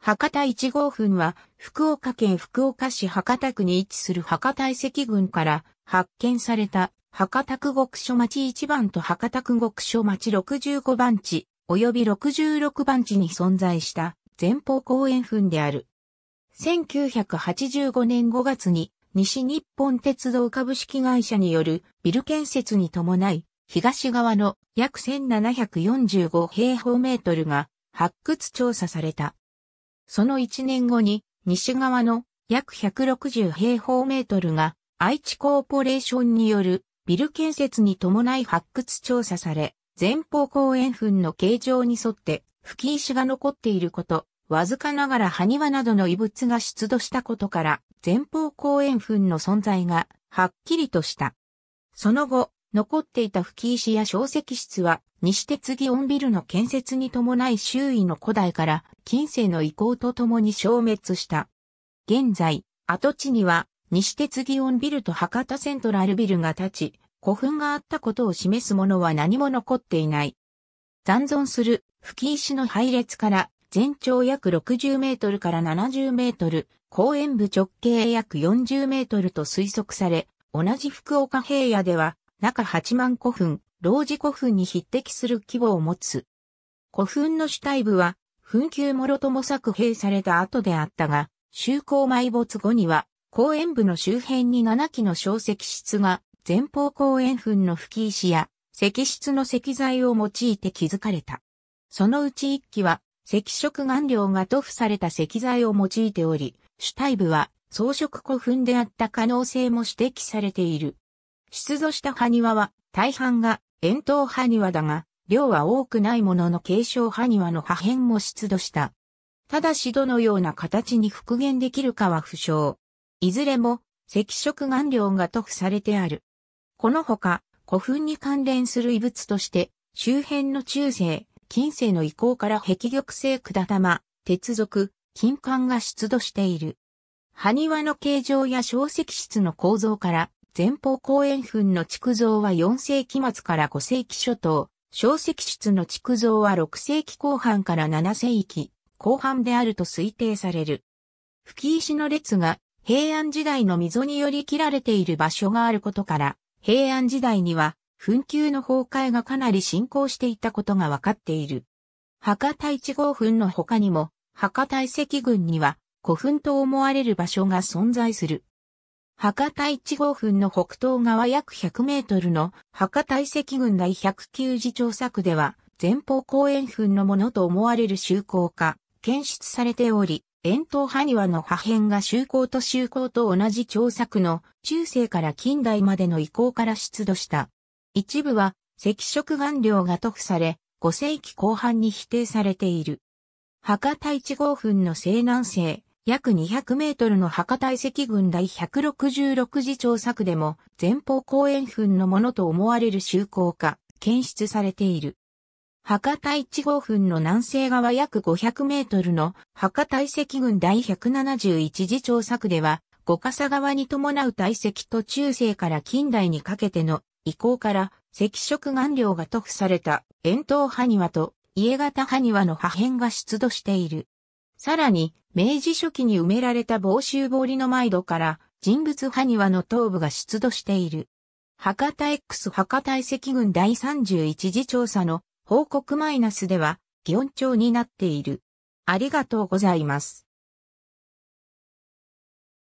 博多1号墳は福岡県福岡市博多区に位置する博多遺跡群から発見された博多区国所町1番と博多区国所町65番地及び66番地に存在した前方公園墳である。1985年5月に西日本鉄道株式会社によるビル建設に伴い東側の約1745平方メートルが発掘調査された。その1年後に西側の約160平方メートルが愛知コーポレーションによるビル建設に伴い発掘調査され、前方後円墳の形状に沿って吹石が残っていること、わずかながら埴輪などの遺物が出土したことから、前方後円墳の存在がはっきりとした。その後、残っていた吹石や小石室は、西鉄祇園ビルの建設に伴い周囲の古代から近世の遺構とともに消滅した。現在、跡地には西鉄祇園ビルと博多セントラルビルが立ち、古墳があったことを示すものは何も残っていない。残存する吹石の配列から全長約60メートルから70メートル、公園部直径約40メートルと推測され、同じ福岡平野では中八幡古墳、老寺古墳に匹敵する規模を持つ。古墳の主体部は、墳丘もろとも作兵された後であったが、修行埋没後には、公園部の周辺に7基の小石室が、前方公園墳の吹き石や、石室の石材を用いて築かれた。そのうち1基は、石色顔料が塗布された石材を用いており、主体部は装飾古墳であった可能性も指摘されている。出土した埴輪は、大半が円筒埴輪だが、量は多くないものの継承埴輪の破片も出土した。ただしどのような形に復元できるかは不詳。いずれも赤色顔料が塗布されてある。このほか古墳に関連する遺物として周辺の中世、近世の遺構から壁玉製管玉、鉄属、金管が出土している。埴輪の形状や小石室の構造から前方後円墳の築造は4世紀末から5世紀初頭、小石室の築造は6世紀後半から7世紀後半であると推定される。吹石の列が平安時代の溝により切られている場所があることから、平安時代には墳丘の崩壊がかなり進行していたことが分かっている。博多一号墳の他にも、博多遺跡群には古墳と思われる場所が存在する。博多一号墳の北東側約100メートルの博多遺跡群第109次調査区では、前方後円墳のものと思われる修行か、検出されており、円筒埴輪の破片が修行と修行と同じ調査区の中世から近代までの移行から出土した。一部は赤色顔料が塗布され、5世紀後半に否定されている。博多一号墳の西南西、約200メートルの博多遺跡群第166次調査区でも前方後円墳のものと思われる周口化、検出されている。博多1号墳の南西側約500メートルの博多遺跡群第171次調査区では、五笠川に伴う堆積と中世から近代にかけての遺構から赤色顔料が塗布された円筒埴輪と家型埴輪の破片が出土している。さらに、明治初期に埋められた防臭堀の毎度から人物埴輪の頭部が出土している。博多 X 博多遺跡群第31次調査の報告マイナスでは、基本調になっている。ありがとうございます。